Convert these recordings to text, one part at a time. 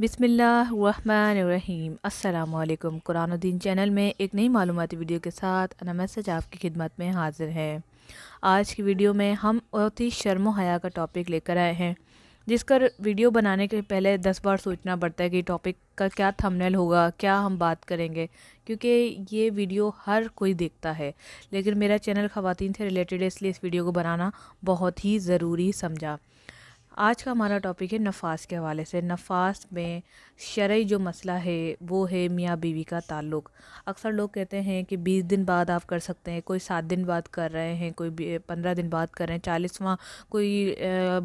बिसमीम अल्लाम कुरानुद्दीन चैनल में एक नई मालूमती वीडियो के साथ अना मैसेज आपकी खिदमत में हाजिर है आज की वीडियो में हम बहुत ही शर्म हया का टॉपिक लेकर आए हैं जिसका वीडियो बनाने के पहले दस बार सोचना पड़ता है कि टॉपिक का क्या थंबनेल होगा क्या हम बात करेंगे क्योंकि ये वीडियो हर कोई देखता है लेकिन मेरा चैनल ख़वान से रिलेटेड है इसलिए इस वीडियो को बनाना बहुत ही ज़रूरी समझा आज का हमारा टॉपिक है नफास के हवाले से नफास में शरय जो मसला है वो है मियाँ बीवी का ताल्लुक़ अक्सर लोग कहते हैं कि बीस दिन बाद आप कर सकते हैं कोई सात दिन बाद कर रहे हैं कोई पंद्रह दिन बाद कर रहे हैं चालीसवां कोई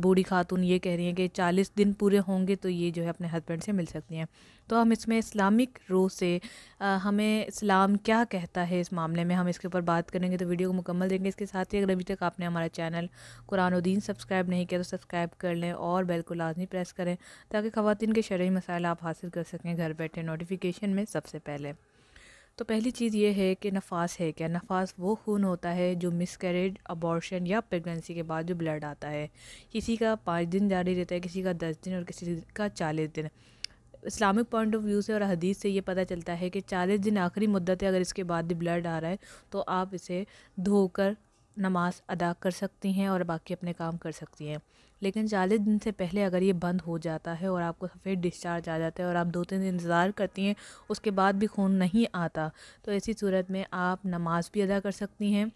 बूढ़ी खातून ये कह रही हैं कि चालीस दिन पूरे होंगे तो ये जो है अपने हस्बैंड से मिल सकती हैं तो हम इसमें इस्लामिक रूह से आ, हमें इस्लाम क्या कहता है इस मामले में हम इसके ऊपर बात करेंगे तो वीडियो को मुकम्मल देंगे इसके साथ ही अगर अभी तक आपने हमारा चैनल कुरान उद्दीन सब्सक्राइब नहीं किया तो सब्सक्राइब कर कर लें और बेल को लाजमी प्रेस करें ताकि खातन के शर्य मसाइल आप हासिल कर सकें घर बैठे नोटिफिकेशन में सबसे पहले तो पहली चीज़ ये है कि नफास है क्या नफास वो खून होता है जो मिसकैरेज अबॉर्शन या प्रेगनेंसी के बाद जो ब्लड आता है किसी का पाँच दिन जारी रहता है किसी का दस दिन और किसी का चालीस दिन इस्लामिक पॉइंट ऑफ व्यू से और हदीस से ये पता चलता है कि चालीस दिन आखिरी मुद्दत है अगर इसके बाद भी ब्लड आ रहा है तो आप इसे धोकर नमाज अदा कर सकती हैं और बाकी अपने काम कर सकती हैं लेकिन चालीस दिन से पहले अगर ये बंद हो जाता है और आपको सफ़ेद डिस्चार्ज आ जाता है और आप दो तीन दिन इंतज़ार करती हैं उसके बाद भी खून नहीं आता तो ऐसी सूरत में आप नमाज़ भी अदा कर सकती हैं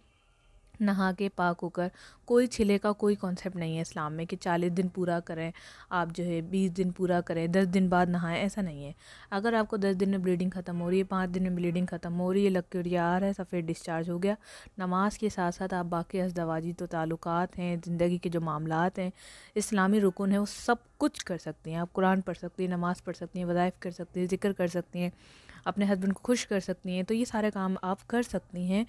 नहा के पाक होकर कोई छिले का कोई कॉन्सेप्ट नहीं है इस्लाम में कि चालीस दिन पूरा करें आप जो है बीस दिन पूरा करें दस दिन बाद नहाएं ऐसा नहीं है अगर आपको दस दिन में ब्लीडिंग ख़त्म हो रही है पाँच दिन में ब्लीडिंग ख़त्म हो रही है लक्यूरिया आ रहा है सफ़ेद डिस्चार्ज हो गया नमाज के साथ साथ आप बाकी अजदवाजी तो ताल्लुक़ हैं ज़िंदगी के जो मामला हैं इस्लामी रुकन है वो सब कुछ कर सकती हैं आप कुरान पढ़ सकती हैं नमाज़ पढ़ सकती हैं वज़ाइफ़ कर सकती हैं ज़िक्र कर सकती हैं अपने हस्बैंड को खुश कर सकती हैं तो ये सारे काम आप कर सकती हैं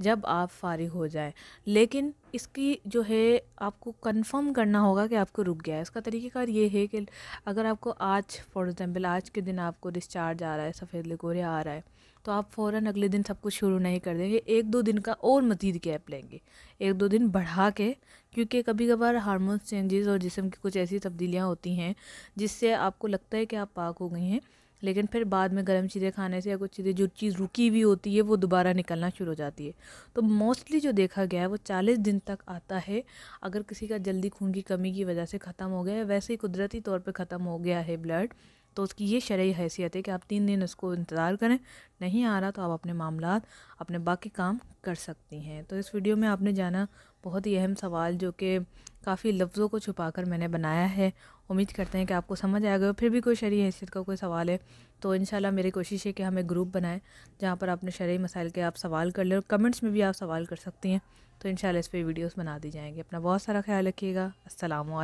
जब आप फारिग हो जाए लेकिन इसकी जो है आपको कंफर्म करना होगा कि आपको रुक गया है इसका तरीक़ेकार ये है कि अगर आपको आज फॉर एग्ज़ाम्पल आज के दिन आपको डिस्चार्ज आ रहा है सफ़ेद लिकोरिया आ रहा है तो आप फ़ौर अगले दिन सब कुछ शुरू नहीं कर देंगे एक दो दिन का और मज़ीद गैप लेंगे एक दो दिन बढ़ा के क्योंकि कभी कभार हारमोन चेंजेस और जिसम की कुछ ऐसी तब्दीलियाँ होती हैं जिससे आपको लगता है कि आप पाक हो गई हैं लेकिन फिर बाद में गर्म चीज़ें खाने से या कुछ चीज़ें जो चीज़ रुकी हुई होती है वो दोबारा निकलना शुरू हो जाती है तो मोस्टली जो देखा गया है वो चालीस दिन तक आता है अगर किसी का जल्दी खून की कमी की वजह से ख़त्म हो गया है वैसे ही कुदरती तौर पर ख़त्म हो गया है ब्लड तो उसकी ये शर्य हैसियत है कि आप तीन दिन उसको इंतज़ार करें नहीं आ रहा तो आप अपने मामला अपने बाकी काम कर सकती हैं तो इस वीडियो में आपने जाना बहुत ही अहम सवाल जो कि काफ़ी लफ्ज़ों को छुपा कर मैंने बनाया है उम्मीद करते हैं कि आपको समझ आएगा फिर भी कोई शरी हैसियत का कोई सवाल है तो इन मेरी कोशिश है कि हम एक ग्रुप बनाएँ जहाँ पर अपने शर्य मसाइल के आप सवाल कर लें और कमेंट्स में भी आप सवाल कर सकती हैं तो इन इस पर वीडियोज़ बना दी जाएंगी अपना बहुत सारा ख्याल रखिएगा असलकम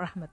वरहमत